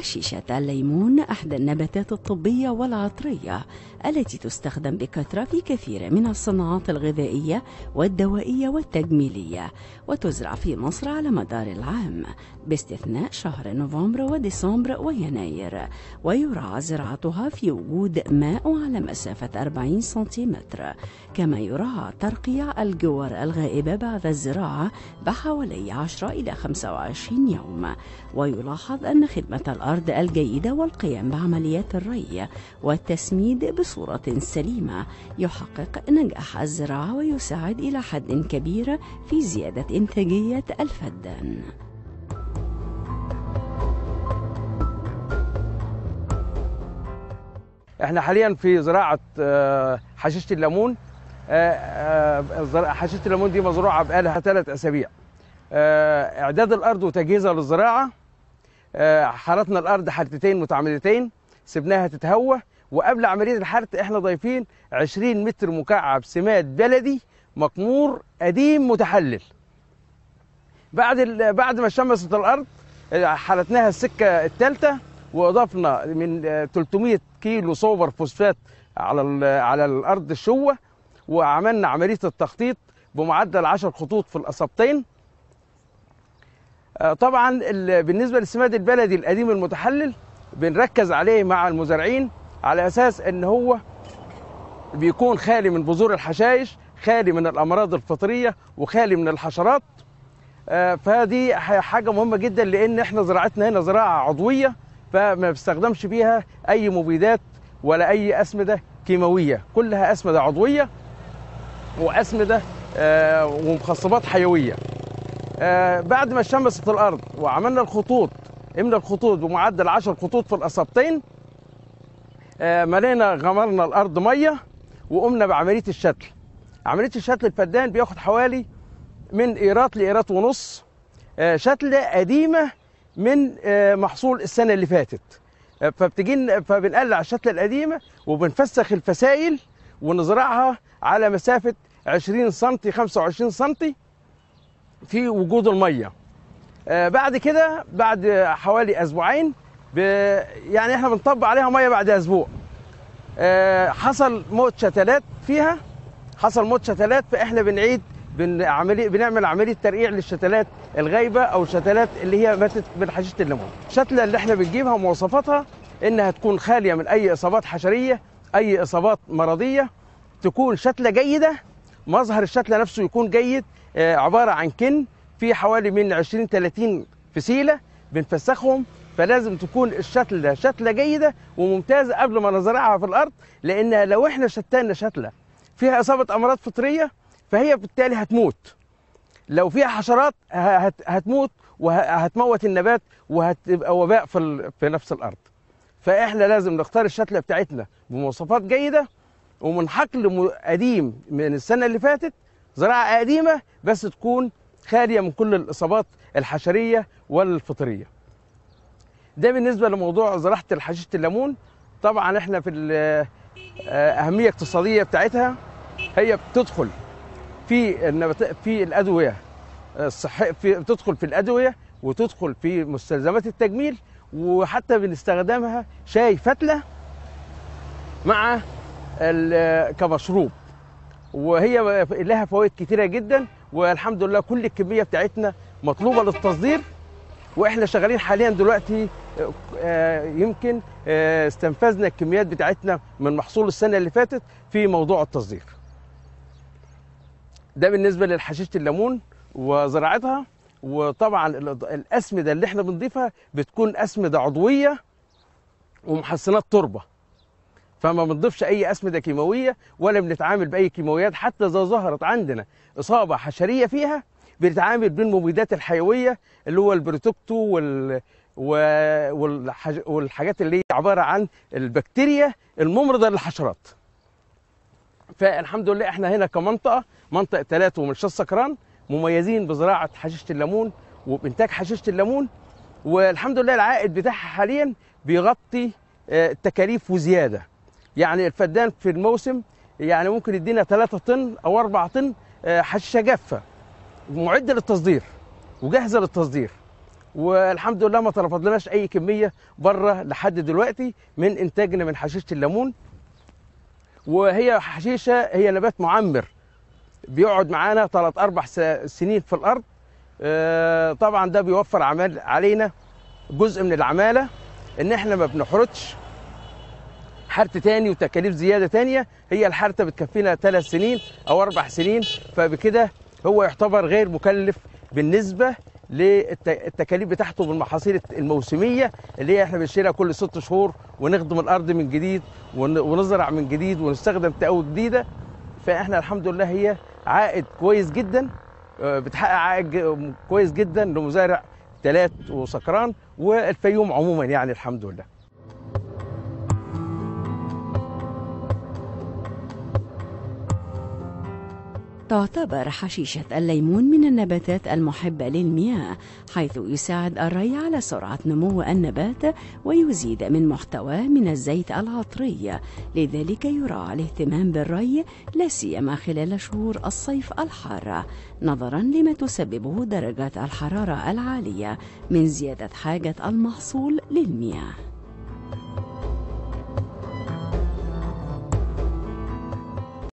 حشيشة الليمون أحدى النباتات الطبية والعطرية التي تستخدم بكثرة في كثير من الصناعات الغذائية والدوائية والتجميلية وتزرع في مصر على مدار العام باستثناء شهر نوفمبر وديسمبر ويناير ويرعى زراعتها في وجود ماء على مسافة 40 سنتيمتر كما يرعى ترقيع الجوار الغائبة بعد الزراعة بحوالي 10 إلى 25 يوم ويلاحظ أن خدمة الأرض الأرض الجيدة والقيام بعمليات الري والتسميد بصورة سليمة يحقق نجاح الزراعة ويساعد إلى حد كبير في زيادة إنتاجية الفدان احنا حاليا في زراعه آه، حشيشه الليمون آه، آه، حشيشه الليمون دي مزروعه بقالها ثلاث اسابيع اعداد الارض وتجهيزها للزراعه آه، حرطنا الارض حرتتين متعامدتين سبناها تتهوى وقبل عمليه الحرث احنا ضايفين 20 متر مكعب سماد بلدي مقمور قديم متحلل بعد بعد ما شمست الارض آه، حرتناها السكه الثالثه واضفنا من 300 آه، كيلو سوبر فوسفات على على الارض الشوه وعملنا عمليه التخطيط بمعدل 10 خطوط في الاصابتين آه، طبعا بالنسبه للسماد البلدي القديم المتحلل بنركز عليه مع المزارعين على اساس ان هو بيكون خالي من بذور الحشائش خالي من الامراض الفطريه وخالي من الحشرات آه، فدي حاجه مهمه جدا لان احنا زراعتنا هنا زراعه عضويه فما بيستخدمش بيها اي مبيدات ولا اي اسمده كيماويه كلها اسمده عضويه واسمده آه، ومخصبات حيويه آه، بعد ما شمست الارض وعملنا الخطوط امنا الخطوط بمعدل 10 خطوط في الاصابتين آه، ملينا غمرنا الارض ميه وقمنا بعمليه الشتل عمليه الشتل الفدان بياخد حوالي من ايرات لايرات ونص آه، شتله قديمه من محصول السنه اللي فاتت فبتجي فبنقلع الشتله القديمه وبنفسخ الفسائل ونزرعها على مسافه 20 سم 25 سم في وجود الميه آه، بعد كده بعد حوالي اسبوعين يعني احنا بنطبق عليها ميه بعد اسبوع آه، حصل موت شتلات فيها حصل موت شتلات فاحنا بنعيد بنعمل عمليه ترقيع للشتلات الغايبه او الشتلات اللي هي ماتت من حشيشه الليمون. الشتله اللي احنا بنجيبها مواصفاتها انها تكون خاليه من اي اصابات حشريه، اي اصابات مرضيه، تكون شتله جيده، مظهر الشتله نفسه يكون جيد، آه، عباره عن كن في حوالي من 20 30 فسيله بنفسخهم فلازم تكون الشتله شتله جيده وممتازه قبل ما نزرعها في الارض لان لو احنا شتلنا شتله فيها اصابه امراض فطريه فهي بالتالي هتموت لو فيها حشرات هتموت وهتموت النبات وهتبقى وباء في, في نفس الارض فاحنا لازم نختار الشتله بتاعتنا بمواصفات جيده ومن حقل قديم من السنه اللي فاتت زراعه قديمه بس تكون خاليه من كل الاصابات الحشريه والفطريه ده بالنسبه لموضوع زراعه الحشيشه الليمون طبعا احنا في الاهميه آه، الاقتصاديه بتاعتها هي بتدخل في النبات في الادويه الصحيه آه، في بتدخل في الادويه وتدخل في مستلزمات التجميل وحتى بنستخدمها شاي فتله مع آه، كمشروب وهي لها فوائد كتيره جدا والحمد لله كل الكميه بتاعتنا مطلوبه للتصدير واحنا شغالين حاليا دلوقتي آه، يمكن آه، استنفذنا الكميات بتاعتنا من محصول السنه اللي فاتت في موضوع التصدير ده بالنسبه للحشيشه الليمون وزراعتها وطبعا الاسمده اللي احنا بنضيفها بتكون اسمده عضويه ومحسنات تربه فما بنضيفش اي اسمده كيماويه ولا بنتعامل باي كيماويات حتى اذا ظهرت عندنا اصابه حشريه فيها بنتعامل بالمبيدات الحيويه اللي هو البروتوكتو وال والحاجات اللي هي عباره عن البكتيريا الممرضه للحشرات. فالحمد لله احنا هنا كمنطقه منطقه ثلاثة ومن شاص سكران مميزين بزراعه حشيشه الليمون وبانتاج حشيشه الليمون والحمد لله العائد بتاعها حاليا بيغطي آه، التكاليف وزياده. يعني الفدان في الموسم يعني ممكن يدينا 3 طن او 4 طن آه، حشيشه جافه معده للتصدير وجاهزه للتصدير والحمد لله ما ترفضناش اي كميه بره لحد دلوقتي من انتاجنا من حشيشه الليمون وهي حشيشه هي نبات معمر بيقعد معانا ثلاث اربع سنين في الارض آه، طبعا ده بيوفر عمال علينا جزء من العماله ان احنا ما بنحرطش حرث تاني وتكاليف زياده تانيه هي الحرتة بتكفينا ثلاث سنين او اربع سنين فبكده هو يعتبر غير مكلف بالنسبه للتكاليف بتاعته بالمحاصيل الموسميه اللي هي احنا بنشيلها كل ست شهور ونخدم الارض من جديد ونزرع من جديد ونستخدم تقوي جديده فاحنا الحمد لله هي عائد كويس جدا آه، بتحقق عائد كويس جدا لمزارع تلات وسكران والفيوم عموما يعني الحمد لله تعتبر حشيشة الليمون من النباتات المحبة للمياه حيث يساعد الري على سرعة نمو النبات ويزيد من محتواه من الزيت العطري لذلك يراعى الاهتمام بالري لا سيما خلال شهور الصيف الحارة نظرا لما تسببه درجات الحرارة العالية من زيادة حاجة المحصول للمياه